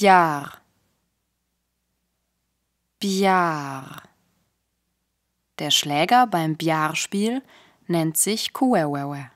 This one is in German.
Biar. Biar. Der Schläger beim Biar-Spiel nennt sich Kuewewe.